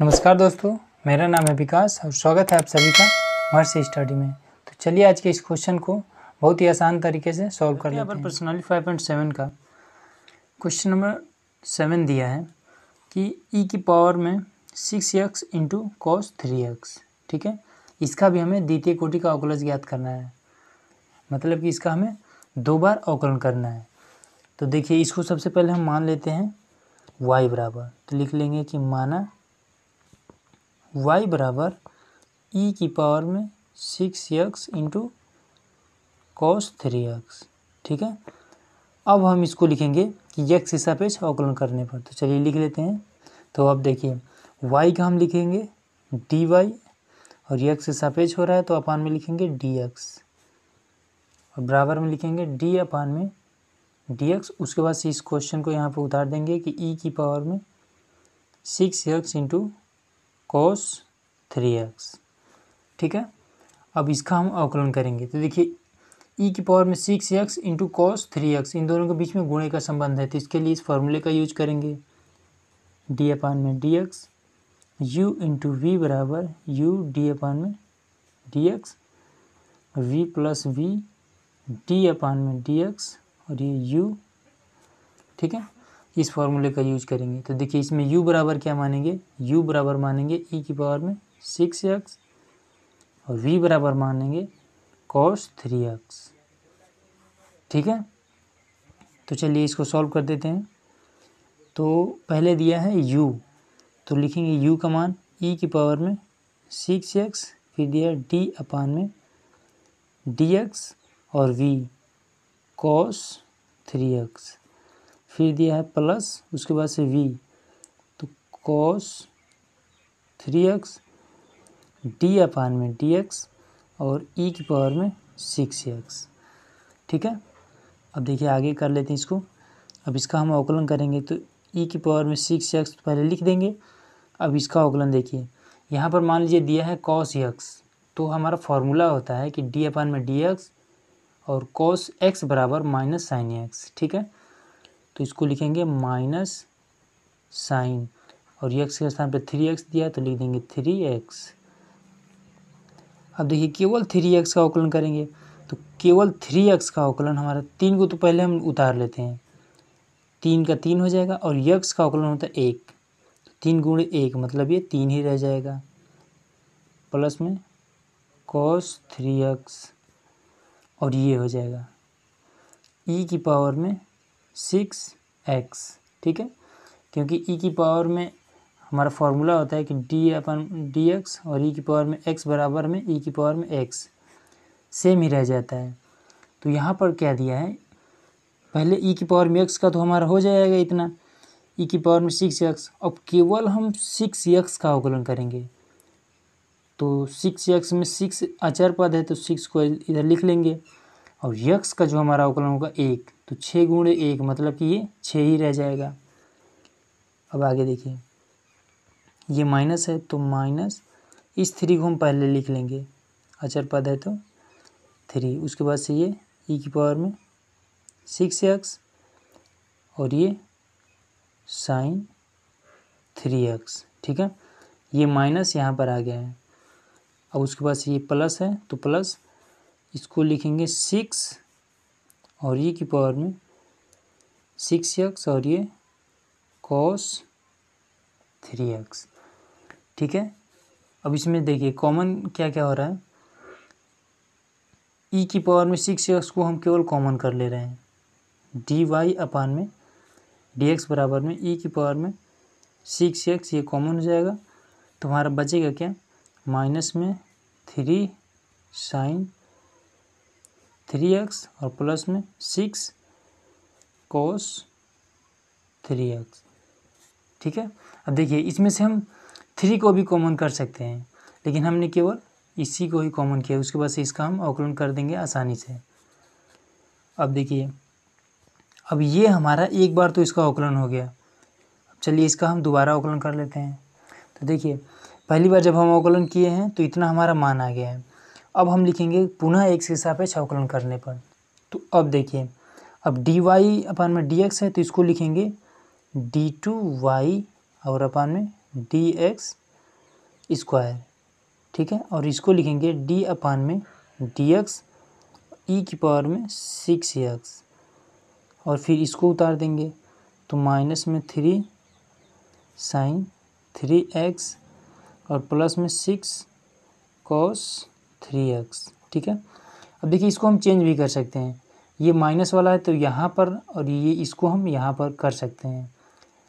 नमस्कार दोस्तों मेरा नाम है विकास और स्वागत है आप सभी का मर्स स्टडी में तो चलिए आज के इस क्वेश्चन को बहुत ही आसान तरीके से सॉल्व कर लेते हैं पर्सनली फाइव पॉइंट सेवन का क्वेश्चन नंबर सेवन दिया है कि ई e की पावर में six x into cos three x ठीक है इसका भी हमें द्वितीय कोटि का अवकलज ज्ञात करना है मतलब कि इसका हमें दो बार अवकलन करना है तो देखिए इसको सबसे पहले हम मान लेते हैं वाई बराबर तो लिख लेंगे कि माना वाई बराबर ई e की पावर में six x into cos three x ठीक है अब हम इसको लिखेंगे कि यक्स हिस्सा पे अवकलन करने पर तो चलिए लिख लेते हैं तो अब देखिए वाई का हम लिखेंगे डी वाई और यक्स हिस्सा पेज हो रहा है तो अपान में लिखेंगे डी एक्स और बराबर में लिखेंगे डी अपान में डी एक्स उसके बाद से इस क्वेश्चन को यहाँ पर उतार देंगे कि ई e की पावर में six x into cos three x ठीक है अब इसका हम अवकलन करेंगे तो देखिए ई e की पावर में six x into cos three x इन दोनों के बीच में गुणे का संबंध है तो इसके लिए इस फॉर्मूले का यूज करेंगे डी अपान में d x u into v बराबर यू डी अपान में d x v plus v d upon में डी एक्स और ये यू ठीक है इस फॉर्मूले का यूज करेंगे तो देखिए इसमें u बराबर क्या मानेंगे u बराबर मानेंगे e की पावर में सिक्स एक्स और v बराबर मानेंगे कॉस थ्री एक्स ठीक है तो चलिए इसको सॉल्व कर देते हैं तो पहले दिया है u तो लिखेंगे u का मान e की पावर में सिक्स एक्स फिर दिया डी अपान में डी एक्स और v कॉस थ्री एक्स फिर दिया है प्लस उसके बाद से वी तो cos three x d upon में डी एक्स और ई e की पावर में सिक्स एक्स ठीक है अब देखिए आगे कर लेते हैं इसको अब इसका हम अवकलन करेंगे तो ई e की पावर में सिक्स एक्स पहले लिख देंगे अब इसका अवकलन देखिए यहाँ पर मान लीजिए दिया है कॉस एक्स तो हमारा फॉर्मूला होता है कि डी अपान में डी एक्स और कॉस एक्स बराबर माइनस साइन एक्स ठीक है तो इसको लिखेंगे माइनस साइन और एक्स के स्थान पर थ्री एक्स दिया है तो लिख देंगे थ्री एक्स अब देखिए केवल थ्री एक्स का अवकलन करेंगे तो केवल थ्री एक्स का अवकलन हमारा तीन को तो पहले हम उतार लेते हैं तीन का तीन हो जाएगा और यक्स का अवकलन होता है एक तो तीन गुण एक मतलब ये तीन ही रह जाएगा प्लस में कॉस थ्री एक्स और ये हो जाएगा ई e की पावर में सिक्स एक्स ठीक है क्योंकि ई e की पावर में हमारा फार्मूला होता है कि डी अपन डी एक्स और ई e की पावर में एक्स बराबर में ई e की पावर में एक्स सेम ही रह जाता है तो यहाँ पर क्या दिया है पहले ई की पावर में x का तो हमारा हो जाएगा इतना ई की पावर में सिक्स एक्स अब केवल हम सिक्स एक्स का अवकलन करेंगे तो सिक्स एक्स में सिक्स आचार पद है तो सिक्स को इधर लिख लेंगे और यक्स का जो हमारा अवकलन होगा एक तो छः गुण एक मतलब कि ये छः ही रह जाएगा अब आगे देखिए ये माइनस है तो माइनस इस थ्री को हम पहले लिख लेंगे अचर पद है तो थ्री उसके बाद से ये ई e की पावर में सिक्स एक्स और ये साइन थ्री एक्स ठीक है ये माइनस यहाँ पर आ गया है अब उसके बाद से ये प्लस है तो प्लस इसको लिखेंगे सिक्स और ये की पावर में सिक्स एक्स और ये कॉस थ्री एक्स ठीक है अब इसमें देखिए कॉमन क्या क्या हो रहा है ई e की पावर में सिक्स एक्स को हम केवल कॉमन कर ले रहे हैं डी वाई अपान में डी एक्स बराबर में ई e की पावर में सिक्स एक्स ये कॉमन हो जाएगा तुम्हारा तो बचेगा क्या माइनस में थ्री साइन थ्री एक्स और प्लस में सिक्स कोस थ्री एक्स ठीक है अब देखिए इसमें से हम थ्री को भी कॉमन कर सकते हैं लेकिन हमने केवल इसी को ही कॉमन किया उसके बाद से इसका हम अवकलन कर देंगे आसानी से अब देखिए अब ये हमारा एक बार तो इसका अवकलन हो गया अब चलिए इसका हम दोबारा अवकलन कर लेते हैं तो देखिए पहली बार जब हम अवकलन किए हैं तो इतना हमारा मान आ गया है अब हम लिखेंगे पुनः एक्स के पे छवकलन करने पर तो अब देखिए अब डी वाई अपान में डी एक्स है तो इसको लिखेंगे डी टू वाई और अपान में डी एक्स स्क्वायर ठीक है और इसको लिखेंगे डी अपान में डी एक्स ई की पावर में सिक्स एक्स और फिर इसको उतार देंगे तो माइनस में थ्री साइन थ्री एक्स और प्लस में सिक्स कॉस थ्री एक्स ठीक है अब देखिए इसको हम चेंज भी कर सकते हैं ये माइनस वाला है तो यहाँ पर और ये इसको हम यहाँ पर कर सकते हैं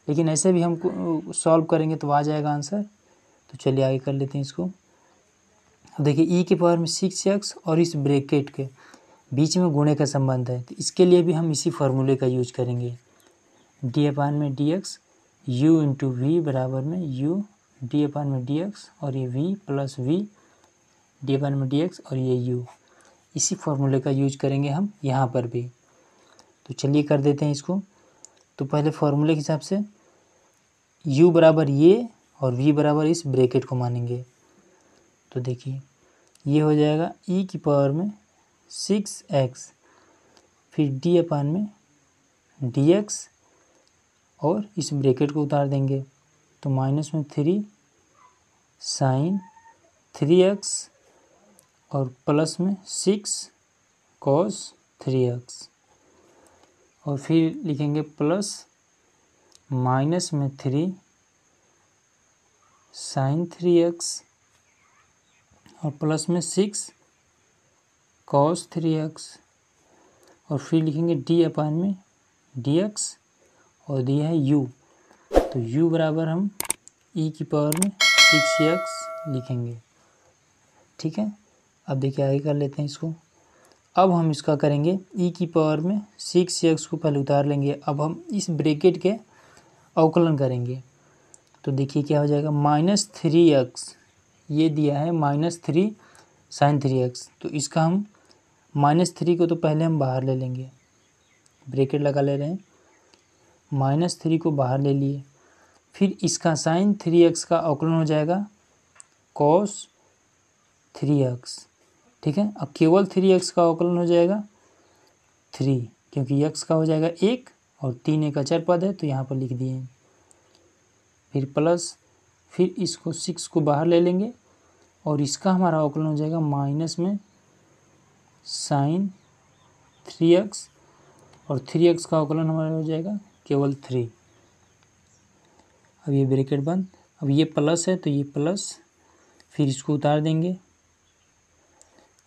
लेकिन ऐसे भी हम सॉल्व करेंगे तो आ जाएगा आंसर तो चलिए आगे कर लेते हैं इसको अब देखिए ई के पावर में सिक्स एक्स और इस ब्रेकेट के बीच में गुणे का संबंध है तो इसके लिए भी हम इसी फार्मूले का यूज करेंगे डी अपान में d x u into v बराबर में यू डी अपान में डी एक्स और ये v plus v d one में डी एक्स और ये यू इसी फार्मूले का यूज करेंगे हम यहाँ पर भी तो चलिए कर देते हैं इसको तो पहले फार्मूले के हिसाब से u बराबर ये और v बराबर इस ब्रैकेट को मानेंगे तो देखिए ये हो जाएगा e की पावर में सिक्स एक्स फिर d अपान में डी एक्स और इस ब्रैकेट को उतार देंगे तो माइनस में थ्री साइन थ्री एक्स और प्लस में सिक्स कॉस थ्री एक्स और फिर लिखेंगे प्लस माइनस में थ्री साइन थ्री एक्स और प्लस में सिक्स कॉस थ्री एक्स और फिर लिखेंगे डी अपान में डी एक्स और दिया है यू तो यू बराबर हम ई e की पावर में सिक्स एक्स लिखेंगे ठीक है अब देखिए आगे कर लेते हैं इसको अब हम इसका करेंगे ई e की पावर में सिक्स एक्स को पहले उतार लेंगे अब हम इस ब्रेकेट के अवकलन करेंगे तो देखिए क्या हो जाएगा माइनस थ्री एक्स ये दिया है minus three sine three x तो इसका हम माइनस थ्री को तो पहले हम बाहर ले लेंगे ब्रेकेट लगा ले रहे हैं माइनस थ्री को बाहर ले लिए फिर इसका साइन थ्री एक्स का अवकलन हो जाएगा कॉस थ्री एक्स ठीक है अब केवल थ्री एक्स का अवकलन हो जाएगा थ्री क्योंकि यक्स का हो जाएगा एक और तीन एक अचर पद है तो यहाँ पर लिख दिए फिर प्लस फिर इसको सिक्स को बाहर ले लेंगे और इसका हमारा अवकलन हो जाएगा माइनस में साइन थ्री एक्स और थ्री एक्स का अवकलन हमारा हो जाएगा केवल थ्री अब ये ब्रेकेट बंद अब ये प्लस है तो ये प्लस फिर इसको उतार देंगे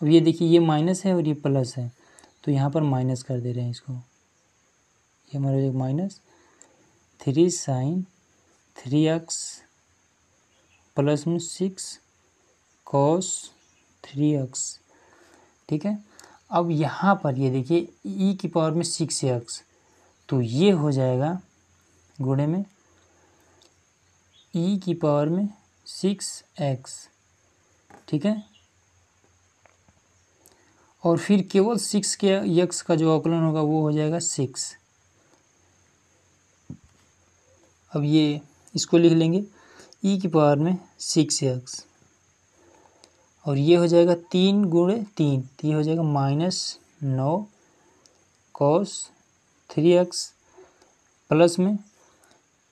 अब ये देखिए ये माइनस है और ये प्लस है तो यहाँ पर माइनस कर दे रहे हैं इसको ये हमारा एक minus three sine three x plus में सिक्स कॉस थ्री एक्स ठीक है अब यहाँ पर ये देखिए ई की पावर में सिक्स एक्स तो ये हो जाएगा गुणे में ई की पावर में सिक्स एक्स ठीक है और फिर केवल सिक्स के यक्स का जो आकलन होगा वो हो जाएगा सिक्स अब ये इसको लिख लेंगे ई e की पावर में सिक्स यक्स और ये हो जाएगा तीन गुणे तीन ये हो जाएगा माइनस नौ कॉस थ्री एक्स प्लस में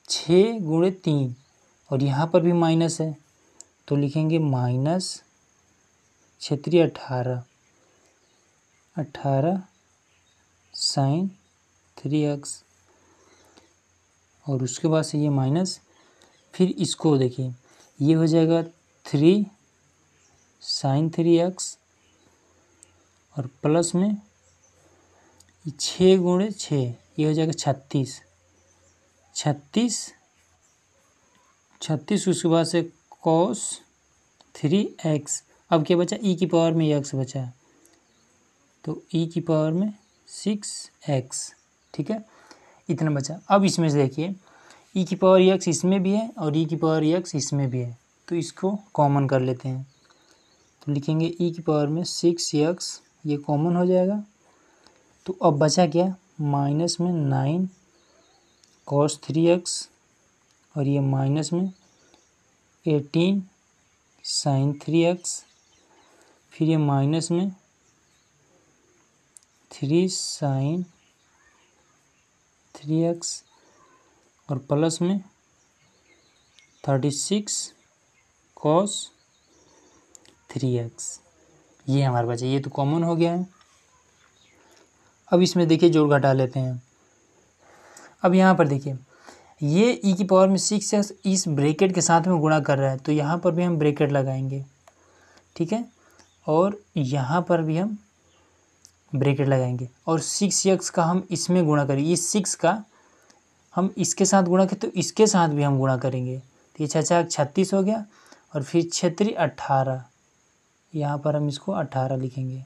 छः गुणे तीन और यहाँ पर भी माइनस है तो लिखेंगे माइनस क्षेत्रीय अठारह अट्ठारह साइन थ्री एक्स और उसके बाद से ये माइनस फिर इसको देखिए ये हो जाएगा थ्री साइन थ्री एक्स और प्लस में छः गुणे छः ये हो जाएगा छत्तीस छत्तीस छत्तीस उसके बाद से कॉस थ्री एक्स अब क्या बचा ई e की पावर में एक्स बचा तो ई e की पावर में सिक्स एक्स ठीक है इतना बचा अब इसमें से देखिए ई e की पावर एक्स इसमें भी है और ई e की पावर एक्स इसमें भी है तो इसको कॉमन कर लेते हैं तो लिखेंगे ई की पावर में सिक्स एक्स ये कॉमन हो जाएगा तो अब बचा क्या माइनस में नाइन कॉस थ्री एक्स और ये माइनस में एटीन साइन थ्री एक्स फिर ये माइनस में थ्री साइन थ्री एक्स और प्लस में thirty six cos three x ये हमारे पास ये तो कॉमन हो गया है अब इसमें देखिए जोड़ घटा लेते हैं अब यहाँ पर देखिए ये ई e की पावर में सिक्स एक्स इस ब्रेकेट के साथ में गुणा कर रहा है तो यहाँ पर भी हम ब्रेकेट लगाएंगे ठीक है और यहाँ पर भी हम ब्रेकेट लगाएंगे और सिक्स एक्स का हम इसमें गुणा करें इस सिक्स का हम इसके साथ गुणा करें तो इसके साथ भी हम गुणा करेंगे तो ये छः छत्तीस हो गया और फिर छत्री अट्ठारह यहाँ पर हम इसको अट्ठारह लिखेंगे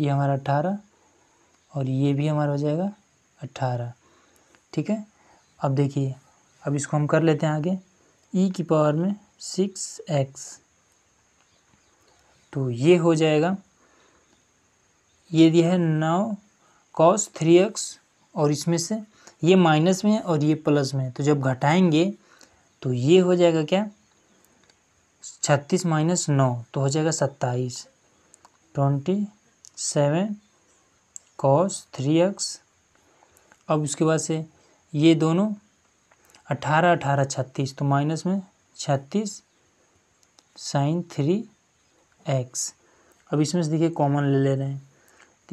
ये हमारा अट्ठारह और ये भी हमारा हो जाएगा अट्ठारह ठीक है अब देखिए अब इसको हम कर लेते हैं आगे ई e की पावर में सिक्स एक्स तो ये हो जाएगा ये दिया है नौ कॉस थ्री एक्स और इसमें से ये माइनस में है और ये प्लस में है तो जब घटाएंगे तो ये हो जाएगा क्या छत्तीस माइनस नौ तो हो जाएगा सत्ताईस twenty seven cos three x अब उसके बाद से ये दोनों अठारह अठारह छत्तीस तो माइनस में छत्तीस साइन थ्री एक्स अब इसमें से देखिए कॉमन ले ले रहे हैं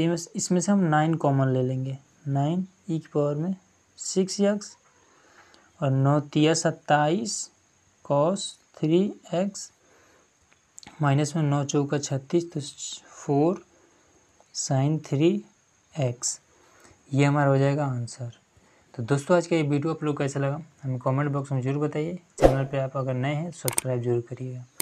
तो इसमें से हम नाइन कॉमन ले लेंगे नाइन ई e की पावर में सिक्स एक्स और नौ तिया सत्ताईस कॉस थ्री एक्स माइनस में नौ चौका छत्तीस तो फोर साइन थ्री एक्स ये हमारा हो जाएगा आंसर तो दोस्तों आज का ये वीडियो आप लोग कैसा लगा हमें कमेंट बॉक्स में जरूर बताइए चैनल पे आप अगर नए हैं सब्सक्राइब जरूर करिएगा